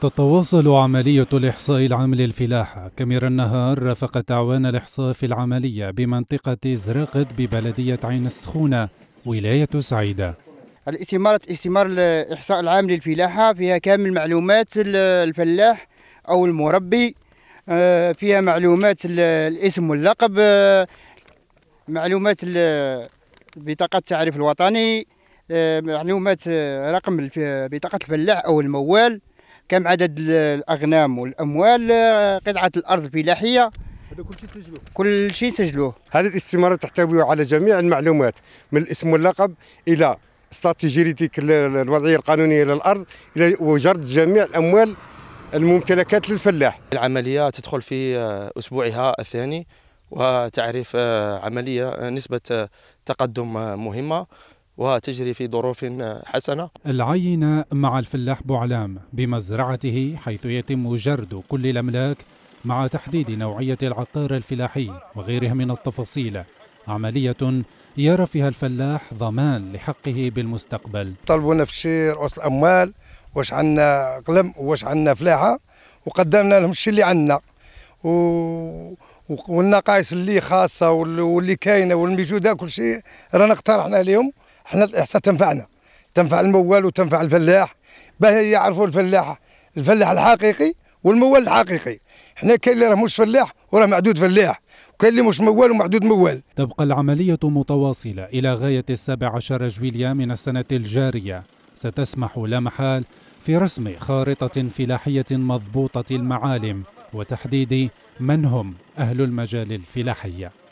تتواصل عملية الإحصاء العام للفلاحة كمير النهار رافقت أعوان الإحصاء في العملية بمنطقة زراقد ببلدية عين السخونة ولاية سعيدة الاستمارة استمار الإحصاء العام للفلاحة فيها كامل معلومات الفلاح أو المربي آه، فيها معلومات الاسم واللقب آه، معلومات بطاقة التعريف الوطني آه، معلومات رقم بطاقة الفلاح أو الموال كم عدد الاغنام والاموال آه، قطعه الارض الفلاحيه هذا كل شيء تسجلوه كل شيء سجلوه هذه الاستماره تحتوي على جميع المعلومات من الاسم واللقب الى استراتيجيتك الوضعيه القانونيه للارض الى وجرد جميع الاموال الممتلكات للفلاح العمليه تدخل في آه، اسبوعها الثاني وتعريف آه، عمليه نسبه تقدم مهمه وتجري في ظروف حسنة العينة مع الفلاح بوعلام بمزرعته حيث يتم جرد كل الأملاك مع تحديد نوعية العقار الفلاحي وغيرها من التفاصيل عملية يرى فيها الفلاح ضمان لحقه بالمستقبل طلبونا في الشيء رؤوس الأموال واش عندنا قلم واش عندنا فلاحة وقدمنا لهم الشيء اللي عندنا و... والنقائص اللي خاصة واللي كاينة والموجودة كل شيء رانا اقترحنا لهم حنا الاحصاء تنفعنا تنفع الموال وتنفع الفلاح باه يعرفوا الفلاح الفلاح الحقيقي والموال الحقيقي حنا كاين اللي راه مش فلاح وراه معدود فلاح وكاين اللي مش موال ومعدود موال تبقى العملية متواصلة إلى غاية السابع عشر جويليا من السنة الجارية ستسمح لا محال في رسم خارطة فلاحية مضبوطة المعالم وتحديد من هم أهل المجال الفلاحي